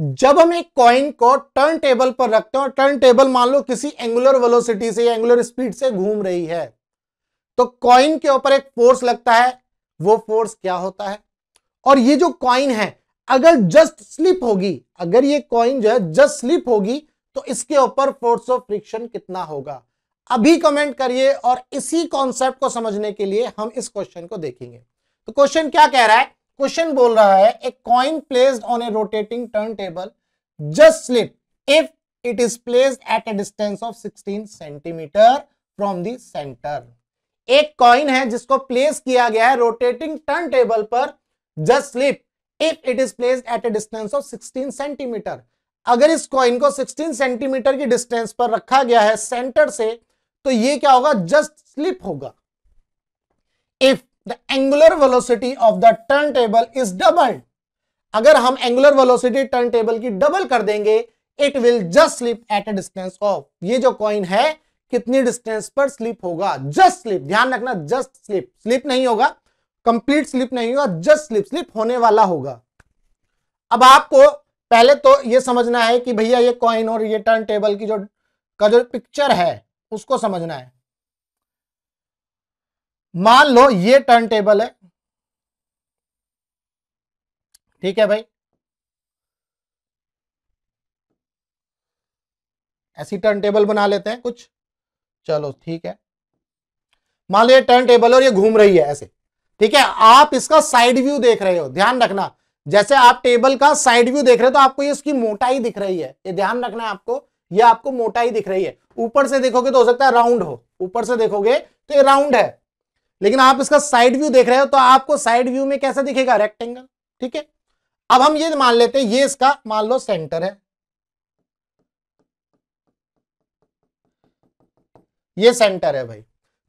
जब हम एक कॉइन को टर्न टेबल पर रखते हैं और टर्न टेबल मान लो किसी एंगुलर वेलोसिटी से या एंगुलर स्पीड से घूम रही है तो कॉइन के ऊपर एक फोर्स लगता है वो फोर्स क्या होता है और ये जो कॉइन है अगर जस्ट स्लिप होगी अगर ये कॉइन जो है जस्ट स्लिप होगी तो इसके ऊपर फोर्स ऑफ फ्रिक्शन कितना होगा अभी कमेंट करिए और इसी कॉन्सेप्ट को समझने के लिए हम इस क्वेश्चन को देखेंगे तो क्वेश्चन क्या कह रहा है क्वेश्चन बोल रहा है a coin placed on a rotating turntable just slip if it is placed at a distance of 16 centimetre from the centre एक कॉइन है जिसको प्लेस किया गया है रोटेटिंग टर्न टेबल पर just slip if it is placed at a distance of 16 centimetre अगर इस coin को 16 सेंटीमीटर की डिस्टेंस पर रखा गया है सेंटर से तो ये क्या होगा जस्ट स्लिप होगा if the angular velocity of the turntable is doubled अगर हम एंगुलर वेलोसिटी टर्न टेबल की डबल कर देंगे it will just slip at a distance of ये जो कॉइन है कितनी डिस्टेंस पर स्लिप होगा जस्ट स्लिप ध्यान रखना जस्ट स्लिप स्लिप नहीं होगा कंप्लीट स्लिप नहीं होगा जस्ट स्लिप स्लिप होने वाला होगा अब आपको पहले तो ये समझना है कि भैया ये कॉइन और ये टर्न टेबल की जो का जो पिक्चर है उसको समझना है मान लो ये टर्न टेबल है ठीक है भाई ऐसी टर्न टेबल बना लेते हैं कुछ चलो ठीक है मान लो ये टर्न टेबल और ये घूम रही है ऐसे ठीक है आप इसका साइड व्यू देख रहे हो ध्यान रखना जैसे आप टेबल का साइड व्यू देख रहे हो तो आपको ये इसकी मोटाई दिख रही है ये ध्यान रखना है आपको ये आपको मोटाई दिख रही है ऊपर से देखोगे तो हो सकता है राउंड हो ऊपर से देखोगे तो ये राउंड है लेकिन आप इसका साइड व्यू देख रहे हो तो आपको साइड व्यू में कैसा दिखेगा रेक्टेंगल ठीक है अब हम ये मान लेते हैं ये इसका मान लो सेंटर है ये सेंटर है भाई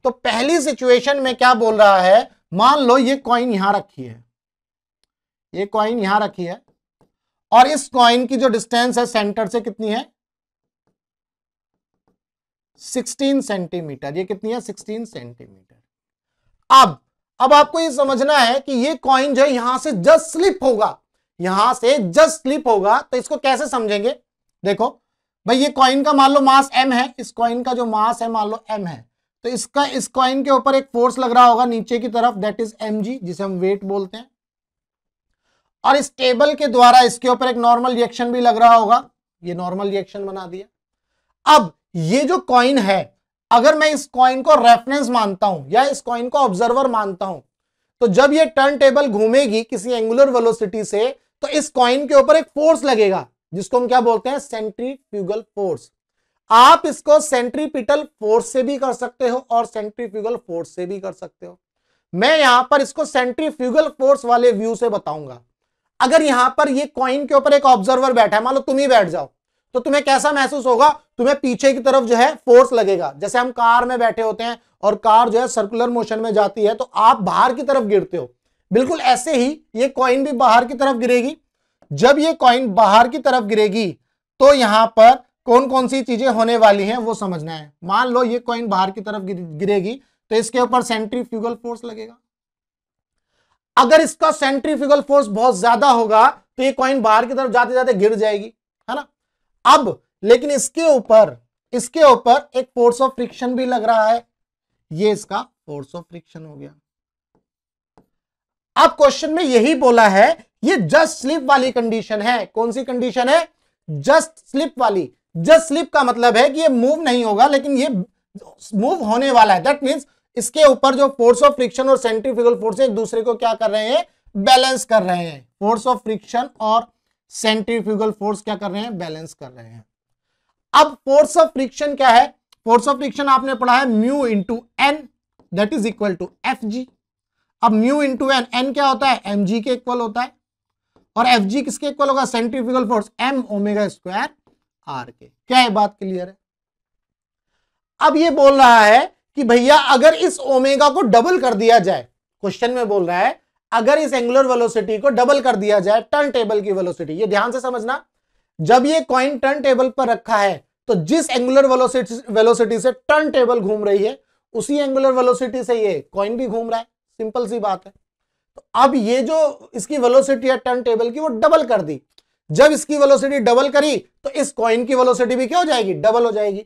तो पहली सिचुएशन में क्या बोल रहा है मान लो ये कॉइन यहां रखी है ये कॉइन यहां रखी है और इस कॉइन की जो डिस्टेंस है सेंटर से कितनी है 16 सेंटीमीटर ये कितनी है 16 सेंटीमीटर अब अब आपको ये समझना है कि ये कॉइन जो है यहां से जस्ट स्लिप होगा यहां से जस्ट स्लिप होगा तो इसको कैसे समझेंगे देखो भाई ये कॉइन का मान लो मास एम है इस कॉइन का जो मास है मान लो एम है तो इसका इस कॉइन के ऊपर एक फोर्स लग रहा होगा नीचे की तरफ दैट इज एम जिसे हम वेट बोलते हैं और इस टेबल के द्वारा इसके ऊपर एक नॉर्मल रिएक्शन भी लग रहा होगा ये नॉर्मल रिएक्शन बना दिया अब ये जो कॉइन है अगर मैं इस कॉइन को रेफरेंस मानता हूं या इस कॉइन को ऑब्जर्वर मानता हूं तो जब ये टर्न टेबल घूमेगी किसी एंगुलर वेलोसिटी से तो इस कॉइन के ऊपर एक फोर्स लगेगा जिसको हम क्या बोलते हैं सेंट्रीफ्यूगल फोर्स आप इसको सेंट्रीपिटल फोर्स से भी कर सकते हो और सेंट्रीफ्यूगल फोर्स से भी कर सकते हो मैं यहां पर इसको सेंट्रीफ्यूगल फोर्स वाले व्यू से बताऊंगा अगर यहां पर ये कॉइन के ऊपर एक ऑब्जर्वर बैठा है मान लो तुम ही बैठ जाओ तो तुम्हें कैसा महसूस होगा तुम्हें पीछे की तरफ जो है फोर्स लगेगा जैसे हम कार में बैठे होते हैं और कार जो है सर्कुलर मोशन में जाती है तो आप बाहर की तरफ गिरते हो बिल्कुल ऐसे ही ये कॉइन भी बाहर की तरफ गिरेगी जब ये कॉइन बाहर की तरफ गिरेगी तो यहां पर कौन कौन सी चीजें होने वाली हैं वो समझना है मान लो ये कॉइन बाहर की तरफ गिरेगी तो इसके ऊपर सेंट्रीफ्यूगल फोर्स लगेगा अगर इसका सेंट्रीफ्यूगल फोर्स बहुत ज्यादा होगा तो ये कॉइन बाहर की तरफ जाते जाते गिर जाएगी है ना अब लेकिन इसके ऊपर इसके ऊपर एक फोर्स ऑफ फ्रिक्शन भी लग रहा है ये इसका फोर्स ऑफ फ्रिक्शन हो गया अब क्वेश्चन में यही बोला है ये जस्ट स्लिप वाली कंडीशन है कौन सी कंडीशन है जस्ट स्लिप वाली जस्ट स्लिप का मतलब है कि ये मूव नहीं होगा लेकिन ये मूव होने वाला है दैट मीन्स इसके ऊपर जो फोर्स ऑफ फ्रिक्शन और सेंट्रीफ्यूगल फोर्स एक दूसरे को क्या कर रहे हैं बैलेंस कर रहे हैं फोर्स ऑफ फ्रिक्शन और सेंट्रीफ्यूगल फोर्स क्या कर रहे हैं बैलेंस कर रहे हैं अब फोर्स ऑफ फ्रिक्शन क्या है फोर्स ऑफ फ्रिक्शन आपने पढ़ा है mu into N that is equal to F G अब म्यू इंटू एन एन क्या होता है एम जी के इक्वल होता है और एफ जी किसके इक्वल होगा centrifugal force M omega square R के क्या है बात क्लियर है अब ये बोल रहा है कि भैया अगर इस ओमेगा को डबल कर दिया जाए क्वेश्चन में बोल रहा है अगर इस एंगुलर वेलोसिटी को डबल कर दिया जाए टर्न टेबल की वेलोसिटी ये ध्यान से समझना जब ये कॉइन टर्न टेबल पर रखा है तो जिस एंगुलर वेलोसिटी वेलोसिटी से टर्न टेबल घूम रही है उसी एंगुलर वेलोसिटी से ये कॉइन भी घूम रहा है सिंपल सी बात है तो अब ये जो इसकी वेलोसिटी है टर्न टेबल की वो डबल कर दी जब इसकी वेलोसिटी डबल करी तो इस कॉइन की वेलोसिटी भी क्या हो जाएगी डबल हो जाएगी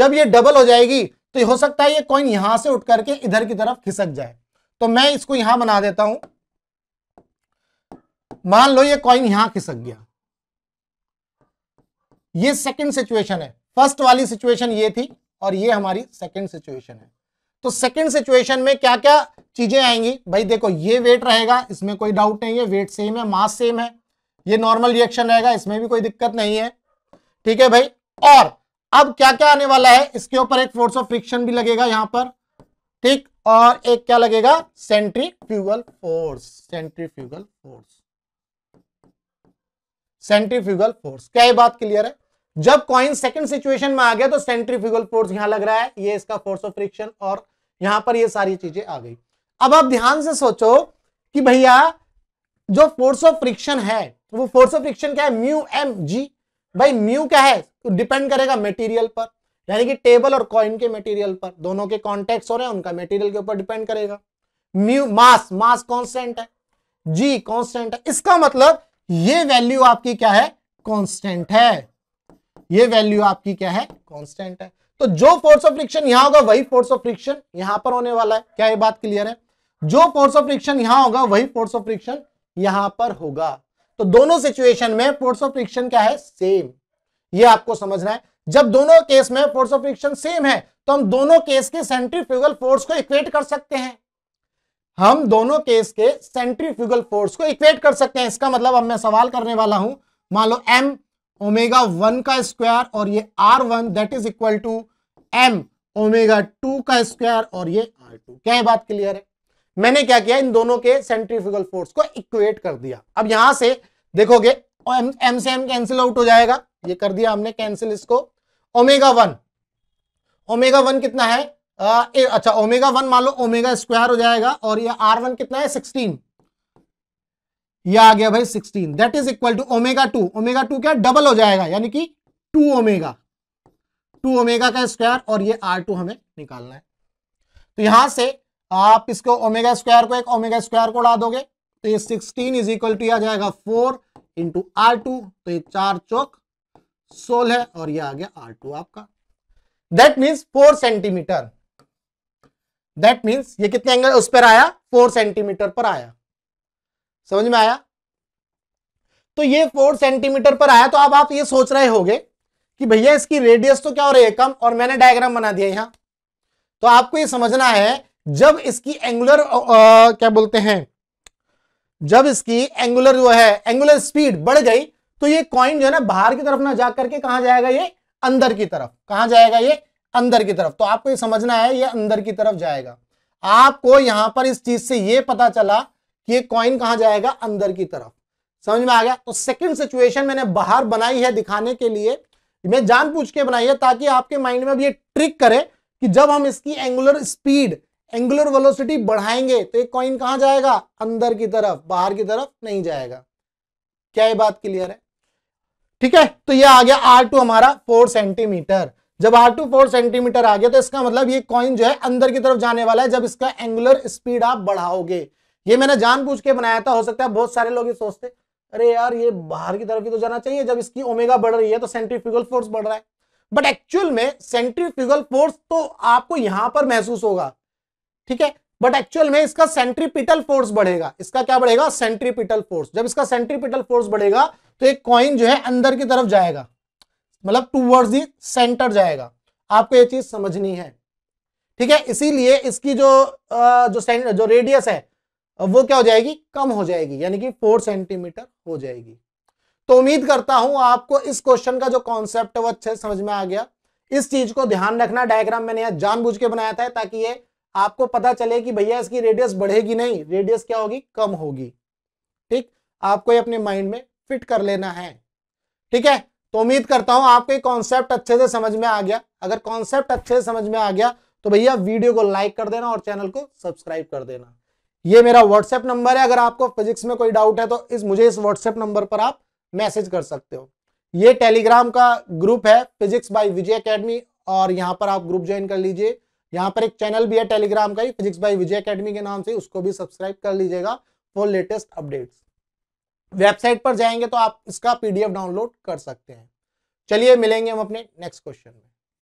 जब ये डबल हो जाएगी तो हो सकता है ये कॉइन यहां से उठ करके इधर की तरफ खिसक जाए तो मैं इसको यहां बना देता हूं मान लो ये कॉइन यहां खिसक गया ये सेकंड सिचुएशन है फर्स्ट वाली सिचुएशन ये थी और ये हमारी सेकंड सिचुएशन है तो सेकंड सिचुएशन में क्या क्या चीजें आएंगी भाई देखो ये वेट रहेगा इसमें कोई डाउट नहीं है वेट सेम है मास सेम है ये नॉर्मल रिएक्शन रहेगा इसमें भी कोई दिक्कत नहीं है ठीक है भाई और अब क्या क्या आने वाला है इसके ऊपर एक फोर्स ऑफ फ्रिक्शन भी लगेगा यहां पर ठीक और एक क्या लगेगा centrifugal force centrifugal force centrifugal force क्या ये बात क्लियर है जब कॉइन सेकंड सिचुएशन में आ गया तो सेंट्रीफ्यूगल फोर्स यहां लग रहा है ये इसका फोर्स ऑफ फ्रिक्शन और यहां पर ये सारी चीजें आ गई अब आप ध्यान से सोचो कि भैया जो फोर्स ऑफ फ्रिक्शन है वो फोर्स ऑफ फ्रिक्शन क्या है म्यू एम जी भाई म्यू क्या है तो डिपेंड करेगा मेटीरियल पर यानी कि टेबल और कॉइन के मेटीरियल पर दोनों के कॉन्टेक्ट हो रहे हैं उनका मेटीरियल के ऊपर डिपेंड करेगा म्यू मास मास कॉन्स्टेंट है जी कॉन्स्टेंट है इसका मतलब ये वैल्यू आपकी क्या है कांस्टेंट है ये वैल्यू आपकी क्या है कांस्टेंट है तो जो फोर्स ऑफ फ्रिक्शन यहां होगा वही फोर्स ऑफ फ्रिक्शन यहां पर होने वाला है क्या ये बात क्लियर है जो फोर्स ऑफ फ्रिक्शन यहां होगा वही फोर्स ऑफ फ्रिक्शन यहां पर होगा तो दोनों सिचुएशन में फोर्स ऑफ फ्रिक्शन क्या है सेम ये आपको समझना है जब दोनों केस में फोर्स ऑफ फ्रिक्शन सेम है तो हम दोनों केस के सेंट्रीफ्यूगल फोर्स को इक्वेट कर सकते हैं हम दोनों केस के सेंट्रीफ्यूगल फोर्स को इक्वेट कर सकते हैं इसका मतलब अब मैं सवाल करने वाला हूं मान लो एम ओमेगा वन का स्क्वायर और ये R one that is equal to M omega two का स्क्वायर और ये आर टू क्या है बात क्लियर है मैंने क्या किया इन दोनों के सेंट्रीफ्यूगल फोर्स को इक्वेट कर दिया अब यहां से देखोगे एम, से एम कैंसिल आउट हो जाएगा ये कर दिया हमने कैंसिल इसको ओमेगा वन ओमेगा वन कितना है ए, अच्छा ओमेगा वन मान लो ओमेगा स्क्वायर हो जाएगा और ये आर वन कितना है सिक्सटीन ये आ गया भाई sixteen that is equal to omega two omega two क्या डबल हो जाएगा यानी कि टू ओमेगा टू ओमेगा का स्क्वायर और ये आर टू हमें निकालना है तो यहां से आप इसको ओमेगा स्क्वायर को एक ओमेगा स्क्वायर को उड़ा दोगे तो ये सिक्सटीन इज इक्वल टू आ जाएगा फोर इंटू आर टू तो ये चार चौक सोलह और ये आ गया आर टू आपका that means four centimetre that means ये कितने एंगल उस पर आया फोर सेंटीमीटर पर आया समझ में आया तो ये फोर सेंटीमीटर पर आया तो अब आप ये सोच रहे होंगे कि भैया इसकी रेडियस तो क्या हो रही है कम और मैंने डायग्राम बना दिया यहां तो आपको ये समझना है जब इसकी एंगुलर क्या बोलते हैं जब इसकी एंगुलर जो है एंगुलर स्पीड बढ़ गई तो ये कॉइन जो है ना बाहर की तरफ ना जा करके कहा जाएगा ये अंदर की तरफ कहा जाएगा ये अंदर की तरफ तो आपको ये समझना है ये अंदर की तरफ जाएगा आपको यहां पर इस चीज से ये पता चला कि ये कॉइन कहां जाएगा अंदर की तरफ समझ में आ गया तो सेकंड सिचुएशन मैंने बाहर बनाई है दिखाने के लिए मैं जान पूछ के बनाई है ताकि आपके माइंड में अब ये ट्रिक करे कि जब हम इसकी एंगुलर स्पीड एंगुलर वेलोसिटी बढ़ाएंगे तो एक कॉइन कहां जाएगा अंदर की तरफ बाहर की तरफ नहीं जाएगा क्या ये बात क्लियर है ठीक है तो ये आ गया आर टू हमारा फोर सेंटीमीटर जब आर टू फोर सेंटीमीटर आ गया तो इसका मतलब ये कॉइन जो है अंदर की तरफ जाने वाला है जब इसका एंगुलर स्पीड आप बढ़ाओगे ये मैंने जानबूझ के बनाया था हो सकता है बहुत सारे लोग ये सोचते अरे यार ये बाहर की तरफ ही तो जाना चाहिए जब इसकी ओमेगा बढ़ रही है तो सेंट्रीफ्यूगल फोर्स बढ़ रहा है बट एक्चुअल में सेंट्रीफ्यूगल फोर्स तो आपको यहां पर महसूस होगा ठीक है बट एक्चुअल में इसका सेंट्रीपिटल फोर्स बढ़ेगा इसका क्या बढ़ेगा सेंट्रीपिटल फोर्स जब इसका सेंट्रीपिटल फोर्स बढ़ेगा तो एक कॉइन जो है अंदर की तरफ जाएगा मतलब टूवर्ड्स दी सेंटर जाएगा आपको ये चीज समझनी है ठीक है इसीलिए इसकी जो जो सेंटर जो रेडियस है वो क्या हो जाएगी कम हो जाएगी यानी कि फोर सेंटीमीटर हो जाएगी तो उम्मीद करता हूं आपको इस क्वेश्चन का जो कॉन्सेप्ट है वो अच्छे समझ में आ गया इस चीज को ध्यान रखना डायग्राम मैंने यहां जानबूझ के बनाया था ताकि ये आपको पता चले कि भैया इसकी रेडियस बढ़ेगी नहीं रेडियस क्या होगी कम होगी ठीक आपको ये अपने माइंड में फिट कर लेना है ठीक है तो उम्मीद करता हूं आपको कॉन्सेप्ट अच्छे से समझ में आ गया अगर कॉन्सेप्ट अच्छे से समझ में आ गया तो भैया वीडियो को लाइक कर देना और चैनल को सब्सक्राइब कर देना ये मेरा व्हाट्सएप नंबर है अगर आपको फिजिक्स में कोई डाउट है तो इस मुझे इस व्हाट्सएप नंबर पर आप मैसेज कर सकते हो ये टेलीग्राम का ग्रुप है फिजिक्स बाय विजय अकेडमी और यहाँ पर आप ग्रुप ज्वाइन कर लीजिए यहाँ पर एक चैनल भी है टेलीग्राम का ही फिजिक्स बाय विजय अकेडमी के नाम से उसको भी सब्सक्राइब कर लीजिएगा फॉर लेटेस्ट अपडेट्स वेबसाइट पर जाएंगे तो आप इसका पीडीएफ डाउनलोड कर सकते हैं चलिए मिलेंगे हम अपने नेक्स्ट क्वेश्चन में